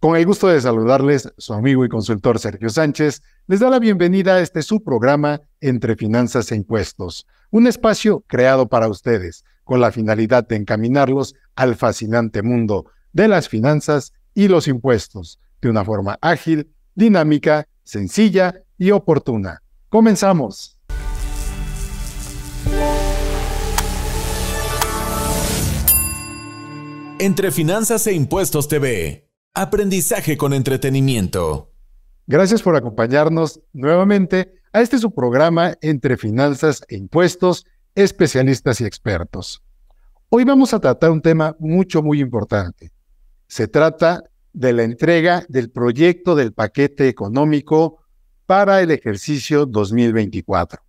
Con el gusto de saludarles, su amigo y consultor Sergio Sánchez les da la bienvenida a este su programa Entre Finanzas e Impuestos, un espacio creado para ustedes con la finalidad de encaminarlos al fascinante mundo de las finanzas y los impuestos de una forma ágil, dinámica, sencilla y oportuna. Comenzamos. Entre Finanzas e Impuestos TV Aprendizaje con entretenimiento. Gracias por acompañarnos nuevamente a este su programa entre finanzas e impuestos, especialistas y expertos. Hoy vamos a tratar un tema mucho, muy importante. Se trata de la entrega del proyecto del paquete económico para el ejercicio 2024.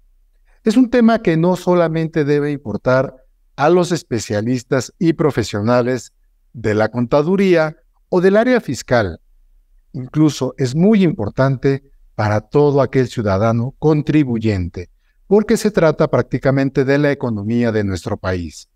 Es un tema que no solamente debe importar a los especialistas y profesionales de la contaduría, o del área fiscal. Incluso es muy importante para todo aquel ciudadano contribuyente, porque se trata prácticamente de la economía de nuestro país.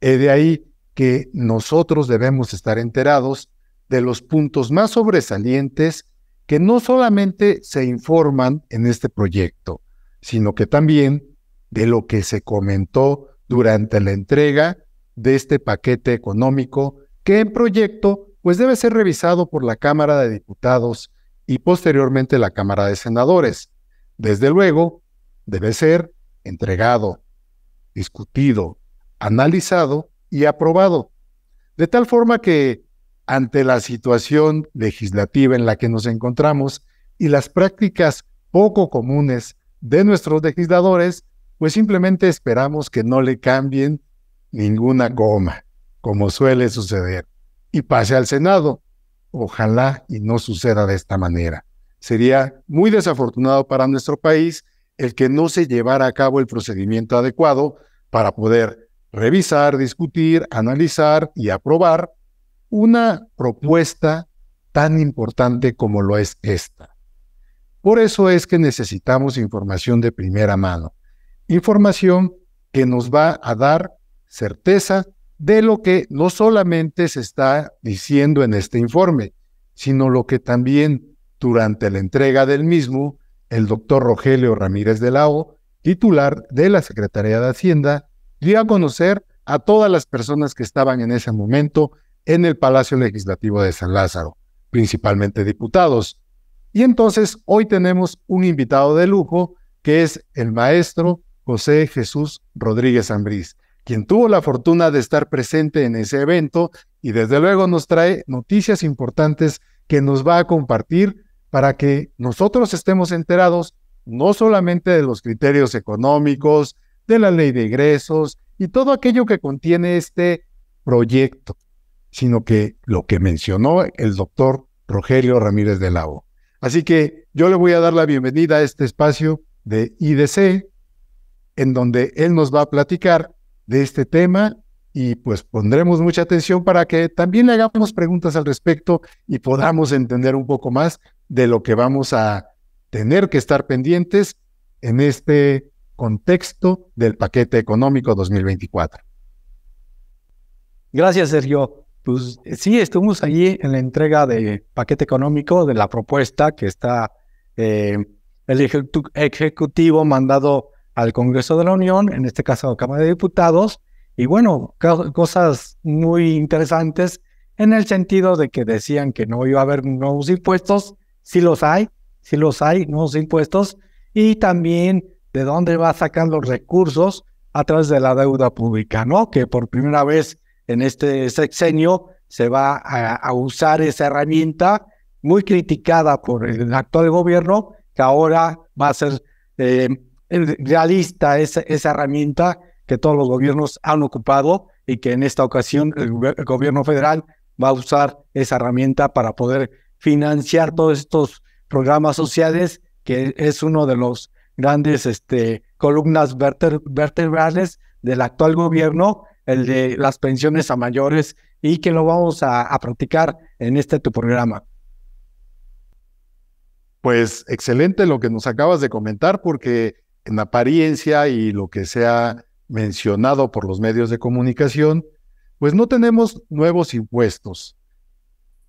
Es de ahí que nosotros debemos estar enterados de los puntos más sobresalientes que no solamente se informan en este proyecto, sino que también de lo que se comentó durante la entrega de este paquete económico que en proyecto pues debe ser revisado por la Cámara de Diputados y posteriormente la Cámara de Senadores. Desde luego, debe ser entregado, discutido, analizado y aprobado, de tal forma que ante la situación legislativa en la que nos encontramos y las prácticas poco comunes de nuestros legisladores, pues simplemente esperamos que no le cambien ninguna goma, como suele suceder y pase al Senado. Ojalá y no suceda de esta manera. Sería muy desafortunado para nuestro país el que no se llevara a cabo el procedimiento adecuado para poder revisar, discutir, analizar y aprobar una propuesta tan importante como lo es esta. Por eso es que necesitamos información de primera mano, información que nos va a dar certeza de lo que no solamente se está diciendo en este informe, sino lo que también durante la entrega del mismo, el doctor Rogelio Ramírez de Lao, titular de la Secretaría de Hacienda, dio a conocer a todas las personas que estaban en ese momento en el Palacio Legislativo de San Lázaro, principalmente diputados. Y entonces hoy tenemos un invitado de lujo que es el maestro José Jesús Rodríguez Ambrís quien tuvo la fortuna de estar presente en ese evento y desde luego nos trae noticias importantes que nos va a compartir para que nosotros estemos enterados no solamente de los criterios económicos, de la ley de ingresos y todo aquello que contiene este proyecto, sino que lo que mencionó el doctor Rogelio Ramírez de lavo Así que yo le voy a dar la bienvenida a este espacio de IDC, en donde él nos va a platicar de este tema y pues pondremos mucha atención para que también le hagamos preguntas al respecto y podamos entender un poco más de lo que vamos a tener que estar pendientes en este contexto del paquete económico 2024. Gracias, Sergio. Pues eh, sí, estuvimos allí en la entrega de paquete económico de la propuesta que está eh, el ejecutivo mandado al Congreso de la Unión, en este caso a la Cámara de Diputados, y bueno, cosas muy interesantes en el sentido de que decían que no iba a haber nuevos impuestos, si los hay, si los hay, nuevos impuestos, y también de dónde va a sacar los recursos a través de la deuda pública, ¿no? Que por primera vez en este sexenio se va a, usar esa herramienta muy criticada por el actual gobierno, que ahora va a ser eh, realista esa, esa herramienta que todos los gobiernos han ocupado y que en esta ocasión el, gobierno federal va a usar esa herramienta para poder financiar todos estos programas sociales, que es uno de los grandes este, columnas vertebrales del actual gobierno, el de las pensiones a mayores, y que lo vamos a, a practicar en este tu programa. Pues excelente lo que nos acabas de comentar, porque en apariencia y lo que se ha mencionado por los medios de comunicación, pues no tenemos nuevos impuestos.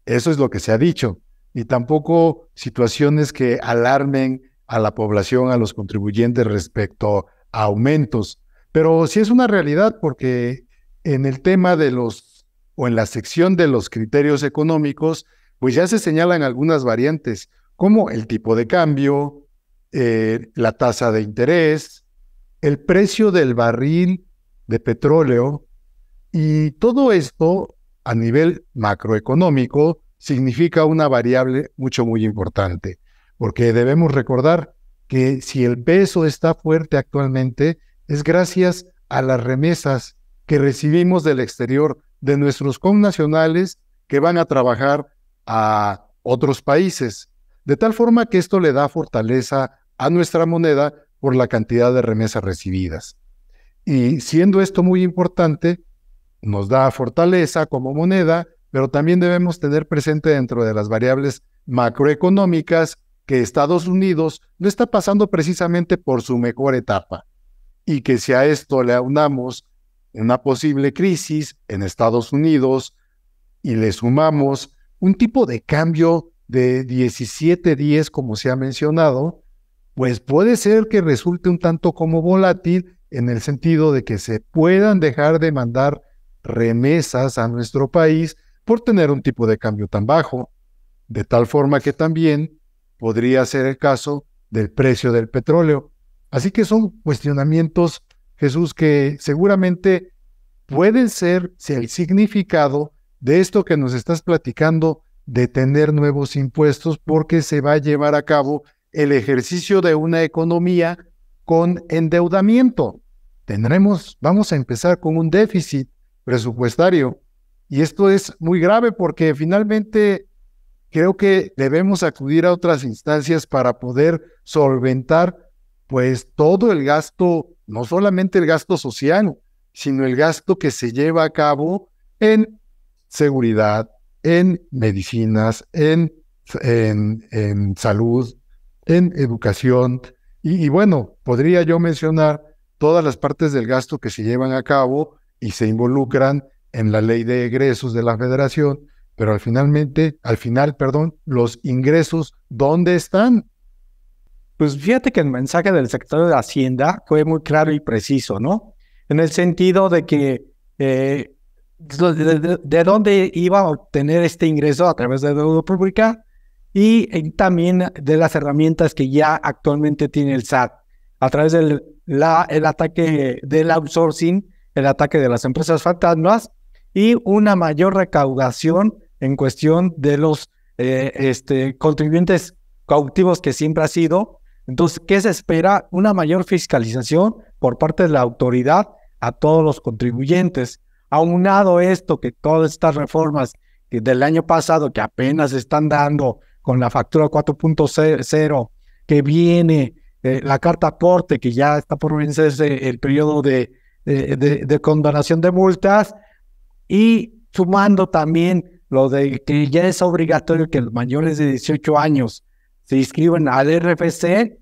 Eso es lo que se ha dicho. Y tampoco situaciones que alarmen a la población, a los contribuyentes respecto a aumentos. Pero sí es una realidad porque en el tema de los, o en la sección de los criterios económicos, pues ya se señalan algunas variantes, como el tipo de cambio, eh, la tasa de interés, el precio del barril de petróleo y todo esto a nivel macroeconómico significa una variable mucho, muy importante, porque debemos recordar que si el peso está fuerte actualmente es gracias a las remesas que recibimos del exterior de nuestros connacionales que van a trabajar a otros países. De tal forma que esto le da fortaleza a nuestra moneda por la cantidad de remesas recibidas. Y siendo esto muy importante, nos da fortaleza como moneda, pero también debemos tener presente dentro de las variables macroeconómicas que Estados Unidos no está pasando precisamente por su mejor etapa y que si a esto le aunamos una posible crisis en Estados Unidos y le sumamos un tipo de cambio de 17 días, como se ha mencionado, pues puede ser que resulte un tanto como volátil en el sentido de que se puedan dejar de mandar remesas a nuestro país por tener un tipo de cambio tan bajo, de tal forma que también podría ser el caso del precio del petróleo. Así que son cuestionamientos, Jesús, que seguramente pueden ser si el significado de esto que nos estás platicando de tener nuevos impuestos porque se va a llevar a cabo el ejercicio de una economía con endeudamiento. Tendremos, vamos a empezar con un déficit presupuestario y esto es muy grave porque finalmente creo que debemos acudir a otras instancias para poder solventar pues todo el gasto, no solamente el gasto social, sino el gasto que se lleva a cabo en seguridad, en medicinas, en, en, salud, en educación. Y, bueno, podría yo mencionar todas las partes del gasto que se llevan a cabo y se involucran en la ley de egresos de la federación, pero al finalmente, al final, perdón, los ingresos, ¿dónde están? Pues fíjate que el mensaje del sector de Hacienda fue muy claro y preciso, ¿no? En el sentido de que eh, de, dónde iba a obtener este ingreso a través de deuda pública y eh, también de las herramientas que ya actualmente tiene el SAT a través del la, el ataque del outsourcing, el ataque de las empresas fantasmas y una mayor recaudación en cuestión de los eh, este, contribuyentes cautivos que siempre ha sido. Entonces, ¿qué se espera? Una mayor fiscalización por parte de la autoridad a todos los contribuyentes aunado esto, que todas estas reformas del año pasado que apenas están dando con la factura 4.0, que viene eh, la carta corte que ya está por vencerse el periodo de, de, de, de condonación de multas, y sumando también lo de que ya es obligatorio que los mayores de 18 años se inscriban al RFC,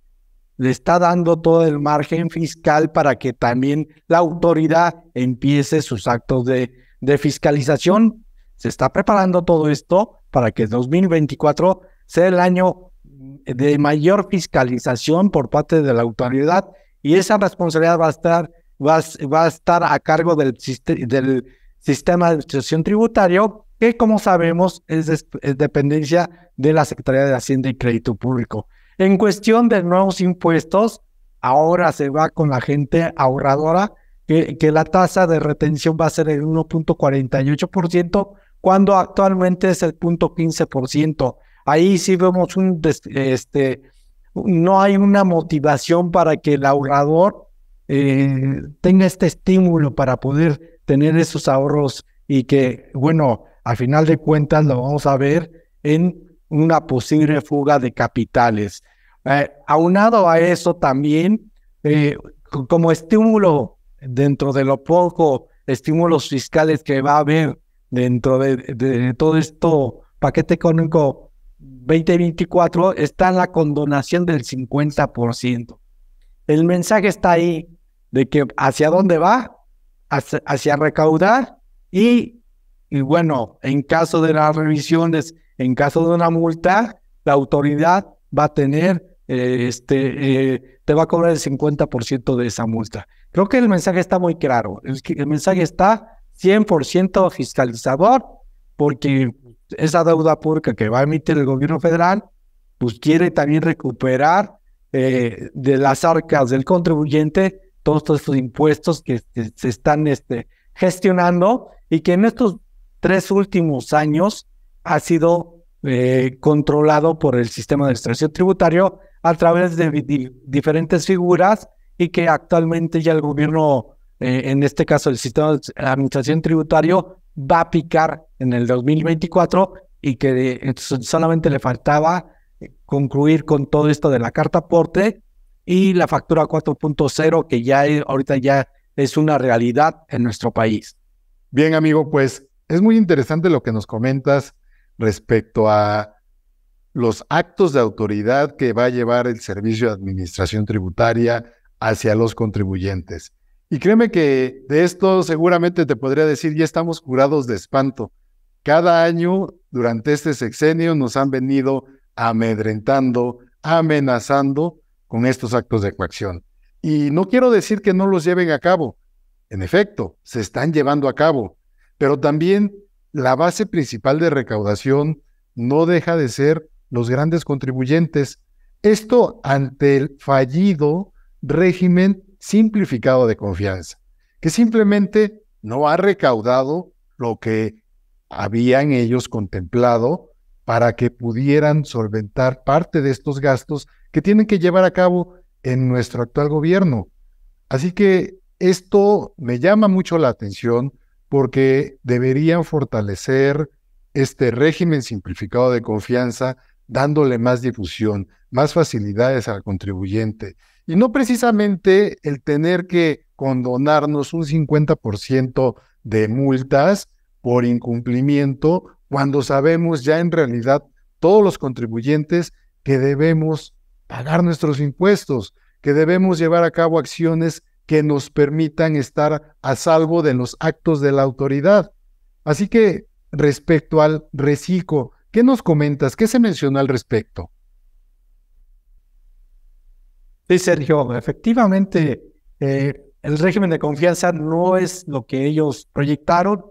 le está dando todo el margen fiscal para que también la autoridad empiece sus actos de, de fiscalización. Se está preparando todo esto para que 2024 sea el año de mayor fiscalización por parte de la autoridad y esa responsabilidad va a estar, va, a, estar a cargo del, del sistema de administración tributario que como sabemos es dependencia de la Secretaría de Hacienda y Crédito Público. En cuestión de nuevos impuestos, ahora se va con la gente ahorradora, que, la tasa de retención va a ser el 1.48%, cuando actualmente es el 0.15%. Ahí sí vemos un, este, no hay una motivación para que el ahorrador eh, tenga este estímulo para poder tener esos ahorros y que, bueno, al final de cuentas lo vamos a ver en una posible fuga de capitales. Eh, aunado a eso también, eh, como estímulo dentro de lo poco, estímulos fiscales que va a haber dentro de, todo esto paquete económico 2024, está la condonación del 50%. El mensaje está ahí de que hacia dónde va, hacia, recaudar y, y bueno, en caso de las revisiones en caso de una multa, la autoridad va a tener, eh, este, eh, te va a cobrar el 50% de esa multa. Creo que el mensaje está muy claro. El, mensaje está 100% fiscalizador, porque esa deuda pública que va a emitir el gobierno federal, pues quiere también recuperar eh, de las arcas del contribuyente todos estos impuestos que, se están este, gestionando y que en estos tres últimos años ha sido eh, controlado por el sistema de administración tributario a través de diferentes figuras y que actualmente ya el gobierno, eh, en este caso el sistema de administración tributario, va a picar en el 2024 y que eh, solamente le faltaba concluir con todo esto de la carta aporte y la factura 4.0 que ya ahorita ya es una realidad en nuestro país. Bien, amigo, pues es muy interesante lo que nos comentas respecto a los actos de autoridad que va a llevar el Servicio de Administración Tributaria hacia los contribuyentes. Y créeme que de esto seguramente te podría decir, ya estamos curados de espanto. Cada año durante este sexenio nos han venido amedrentando, amenazando con estos actos de coacción. Y no quiero decir que no los lleven a cabo. En efecto, se están llevando a cabo. Pero también la base principal de recaudación no deja de ser los grandes contribuyentes. Esto ante el fallido régimen simplificado de confianza, que simplemente no ha recaudado lo que habían ellos contemplado para que pudieran solventar parte de estos gastos que tienen que llevar a cabo en nuestro actual gobierno. Así que esto me llama mucho la atención porque deberían fortalecer este régimen simplificado de confianza, dándole más difusión, más facilidades al contribuyente. Y no precisamente el tener que condonarnos un 50% de multas por incumplimiento cuando sabemos ya en realidad todos los contribuyentes que debemos pagar nuestros impuestos, que debemos llevar a cabo acciones que nos permitan estar a salvo de los actos de la autoridad. Así que respecto al reciclo, ¿qué nos comentas? ¿Qué se menciona al respecto? Sí, Sergio, efectivamente, eh, el régimen de confianza no es lo que ellos proyectaron.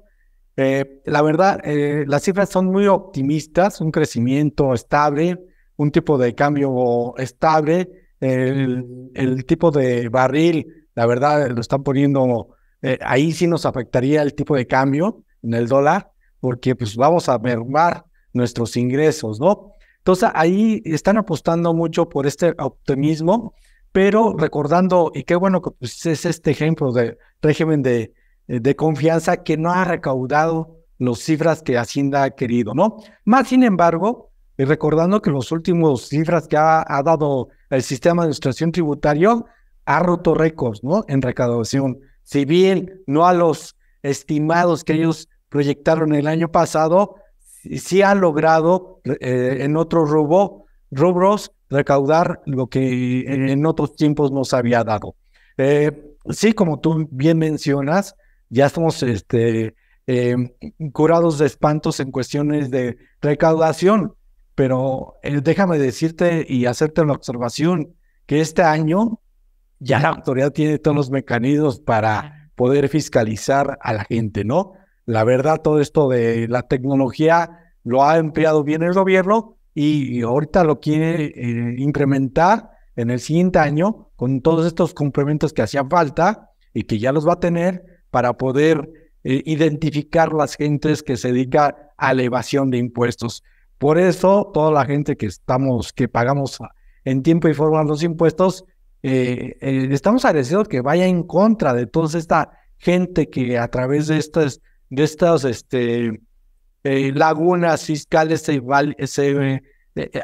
Eh, la verdad, eh, las cifras son muy optimistas, un crecimiento estable, un tipo de cambio estable, el, el tipo de barril la verdad lo están poniendo, eh, ahí sí nos afectaría el tipo de cambio en el dólar, porque pues vamos a mermar nuestros ingresos, ¿no? Entonces ahí están apostando mucho por este optimismo, pero recordando, y qué bueno que pues, es este ejemplo de régimen de, eh, de confianza que no ha recaudado las cifras que Hacienda ha querido, ¿no? Más sin embargo, recordando que los últimos cifras que ha, ha dado el sistema de administración tributario ha roto récords, ¿no? En recaudación. Si bien no a los estimados que ellos proyectaron el año pasado, sí ha logrado eh, en otros rubros recaudar lo que en otros tiempos nos había dado. Eh, sí, como tú bien mencionas, ya estamos este, em, curados de espantos en cuestiones de recaudación, pero eh, déjame decirte y hacerte una observación que este año ya la autoridad tiene todos los mecanismos para poder fiscalizar a la gente, ¿no? La verdad, todo esto de la tecnología lo ha empleado bien el gobierno y ahorita lo quiere eh, implementar incrementar en el siguiente año con todos estos complementos que hacían falta y que ya los va a tener para poder eh, identificar las gentes que se dedican a la evasión de impuestos. Por eso, toda la gente que estamos, que pagamos en tiempo y forma los impuestos, eh, eh, estamos agradecidos que vaya en contra de toda esta gente que a través de estas, de estas este, eh, lagunas fiscales se, eh,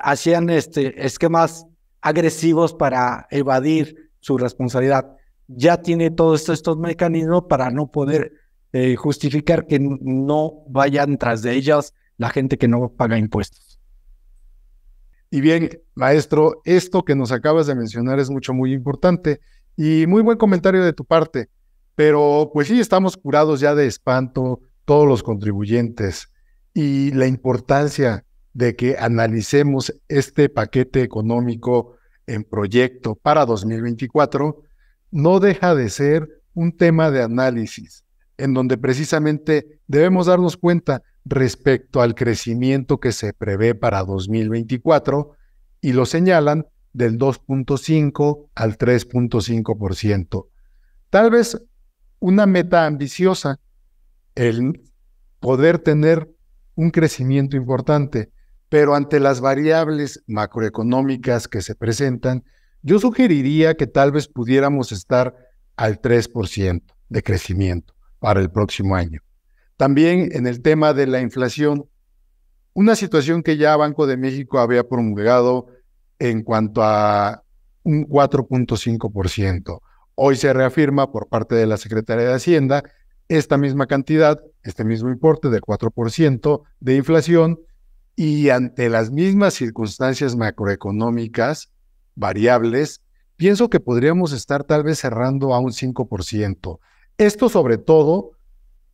hacían este, esquemas agresivos para evadir su responsabilidad. Ya tiene todos estos mecanismos para no poder justificar que no vayan tras de ellas la gente que no paga impuestos. Y bien, maestro, esto que nos acabas de mencionar es mucho, muy importante y muy buen comentario de tu parte. Pero pues sí, estamos curados ya de espanto todos los contribuyentes y la importancia de que analicemos este paquete económico en proyecto para 2024 no deja de ser un tema de análisis, en donde precisamente debemos darnos cuenta respecto al crecimiento que se prevé para 2024 y lo señalan del 2.5 al 3.5%. Tal vez una meta ambiciosa, el poder tener un crecimiento importante, pero ante las variables macroeconómicas que se presentan, yo sugeriría que tal vez pudiéramos estar al 3% de crecimiento para el próximo año. También en el tema de la inflación, una situación que ya Banco de México había promulgado en cuanto a un 4.5%. Hoy se reafirma por parte de la Secretaría de Hacienda esta misma cantidad, este mismo importe de 4% de inflación y ante las mismas circunstancias macroeconómicas variables, pienso que podríamos estar tal vez cerrando a un 5%. Esto sobre todo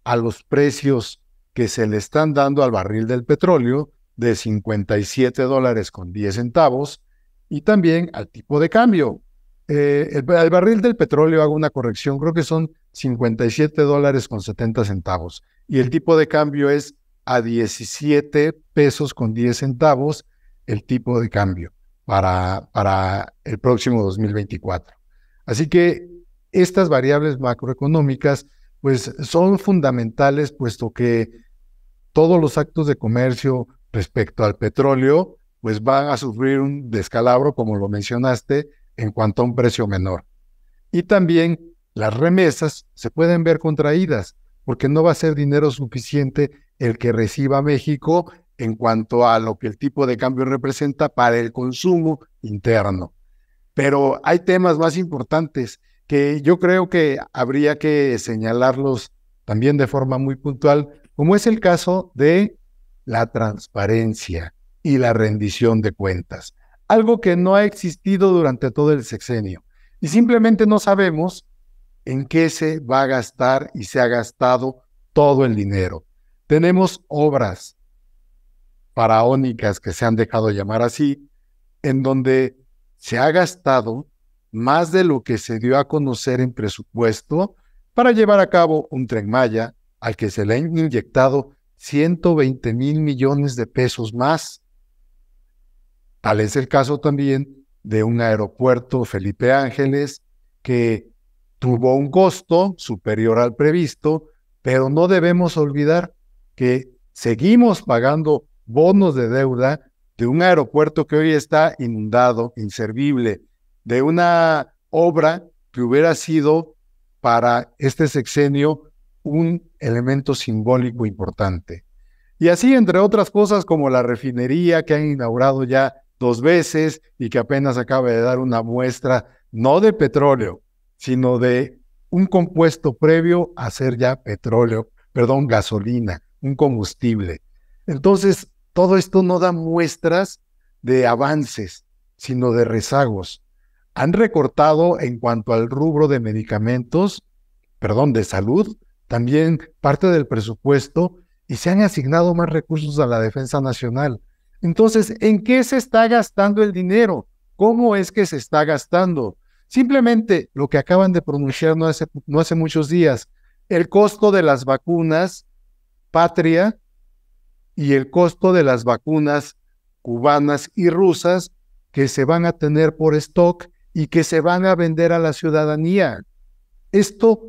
a los precios que se le están dando al barril del petróleo de 57 dólares con 10 centavos y también al tipo de cambio. Eh, al barril del petróleo, hago una corrección, creo que son 57 dólares con 70 centavos y el tipo de cambio es a 17 pesos con 10 centavos el tipo de cambio para, para el próximo 2024. Así que estas variables macroeconómicas pues son fundamentales, puesto que todos los actos de comercio respecto al petróleo, pues van a sufrir un descalabro, como lo mencionaste, en cuanto a un precio menor. Y también las remesas se pueden ver contraídas, porque no va a ser dinero suficiente el que reciba México en cuanto a lo que el tipo de cambio representa para el consumo interno. Pero hay temas más importantes que yo creo que habría que señalarlos también de forma muy puntual, como es el caso de la transparencia y la rendición de cuentas, algo que no ha existido durante todo el sexenio. Y simplemente no sabemos en qué se va a gastar y se ha gastado todo el dinero. Tenemos obras faraónicas que se han dejado llamar así, en donde se ha gastado más de lo que se dio a conocer en presupuesto para llevar a cabo un tren Maya al que se le han inyectado 120 mil millones de pesos más. Tal es el caso también de un aeropuerto Felipe Ángeles que tuvo un costo superior al previsto, pero no debemos olvidar que seguimos pagando bonos de deuda de un aeropuerto que hoy está inundado, inservible, de una obra que hubiera sido para este sexenio un elemento simbólico importante. Y así, entre otras cosas, como la refinería que han inaugurado ya dos veces y que apenas acaba de dar una muestra, no de petróleo, sino de un compuesto previo a ser ya petróleo, perdón, gasolina, un combustible. Entonces, todo esto no da muestras de avances, sino de rezagos han recortado en cuanto al rubro de medicamentos, perdón, de salud, también parte del presupuesto y se han asignado más recursos a la defensa nacional. Entonces, ¿en qué se está gastando el dinero? ¿Cómo es que se está gastando? Simplemente lo que acaban de pronunciar no hace, no hace muchos días, el costo de las vacunas patria y el costo de las vacunas cubanas y rusas que se van a tener por stock y que se van a vender a la ciudadanía. Esto,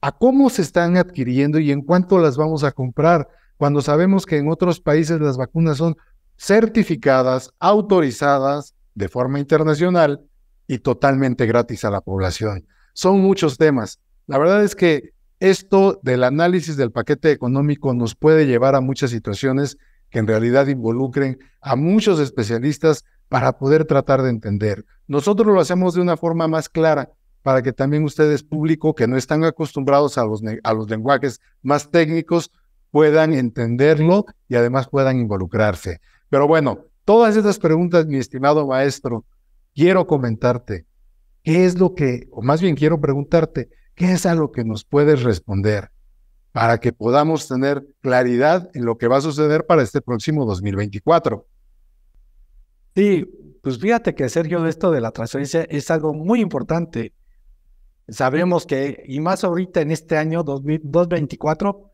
¿a cómo se están adquiriendo y en cuánto las vamos a comprar? Cuando sabemos que en otros países las vacunas son certificadas, autorizadas de forma internacional y totalmente gratis a la población. Son muchos temas. La verdad es que esto del análisis del paquete económico nos puede llevar a muchas situaciones que en realidad involucren a muchos especialistas para poder tratar de entender. Nosotros lo hacemos de una forma más clara para que también ustedes, público, que no están acostumbrados a los, a los lenguajes más técnicos, puedan entenderlo y además puedan involucrarse. Pero bueno, todas estas preguntas, mi estimado maestro, quiero comentarte, ¿qué es lo que, o más bien quiero preguntarte, qué es a lo que nos puedes responder para que podamos tener claridad en lo que va a suceder para este próximo 2024? Sí, pues fíjate que Sergio, esto de la transferencia es algo muy importante. Sabemos que, y más ahorita en este año 2024,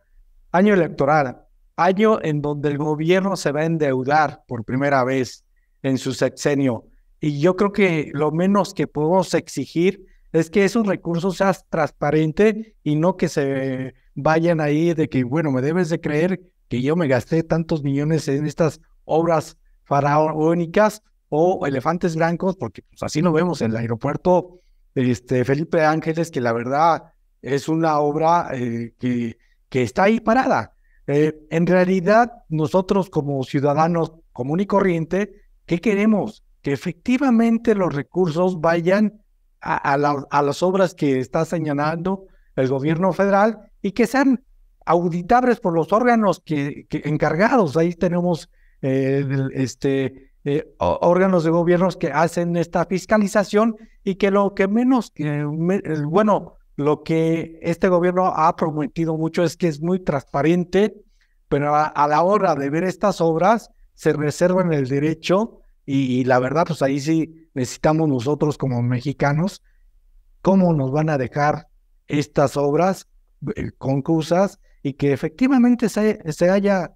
año electoral, año en donde el gobierno se va a endeudar por primera vez en su sexenio. Y yo creo que lo menos que podemos exigir es que esos recursos sean transparentes y no que se vayan ahí de que, bueno, me debes de creer que yo me gasté tantos millones en estas obras faraónicas o elefantes blancos, porque pues, así lo vemos en el aeropuerto este, Felipe Ángeles, que la verdad es una obra eh, que, que, está ahí parada. Eh, en realidad, nosotros como ciudadanos común y corriente, ¿qué queremos? Que efectivamente los recursos vayan a, las obras que está señalando el gobierno federal y que sean auditables por los órganos que encargados. Ahí tenemos eh, este, eh, órganos de gobiernos que hacen esta fiscalización y que lo que menos, eh, bueno, lo que este gobierno ha prometido mucho es que es muy transparente, pero a, la hora de ver estas obras se reservan el derecho y, la verdad, pues ahí sí necesitamos nosotros como mexicanos, cómo nos van a dejar estas obras concusas y que efectivamente se, se haya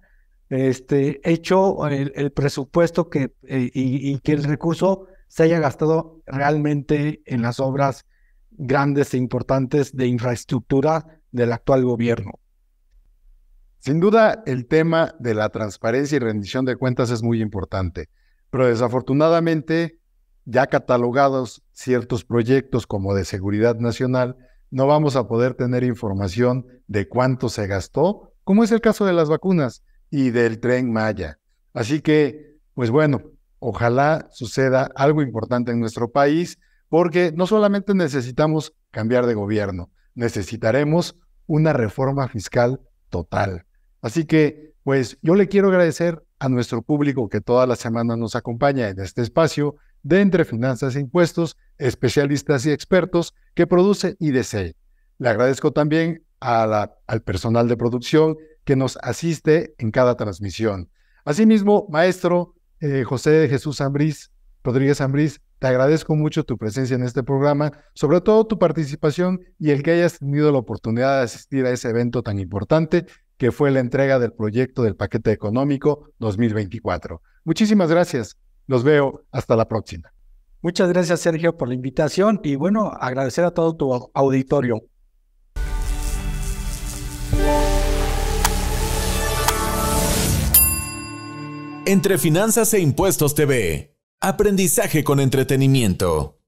este, hecho el, presupuesto que, eh, y, que el recurso se haya gastado realmente en las obras grandes e importantes de infraestructura del actual gobierno. Sin duda, el tema de la transparencia y rendición de cuentas es muy importante, pero desafortunadamente, ya catalogados ciertos proyectos como de seguridad nacional, no vamos a poder tener información de cuánto se gastó, como es el caso de las vacunas y del tren Maya. Así que, pues bueno, ojalá suceda algo importante en nuestro país, porque no solamente necesitamos cambiar de gobierno, necesitaremos una reforma fiscal total. Así que, pues yo le quiero agradecer a nuestro público que toda la semana nos acompaña en este espacio de Entre Finanzas e Impuestos, especialistas y expertos que produce IDC. Le agradezco también a al personal de producción que nos asiste en cada transmisión. Asimismo, maestro eh, José Jesús Ambrís, Rodríguez Ambrís, te agradezco mucho tu presencia en este programa, sobre todo tu participación y el que hayas tenido la oportunidad de asistir a ese evento tan importante que fue la entrega del proyecto del paquete económico 2024. Muchísimas gracias. Los veo hasta la próxima. Muchas gracias, Sergio, por la invitación y bueno, agradecer a todo tu auditorio. Entre Finanzas e Impuestos TV. Aprendizaje con entretenimiento.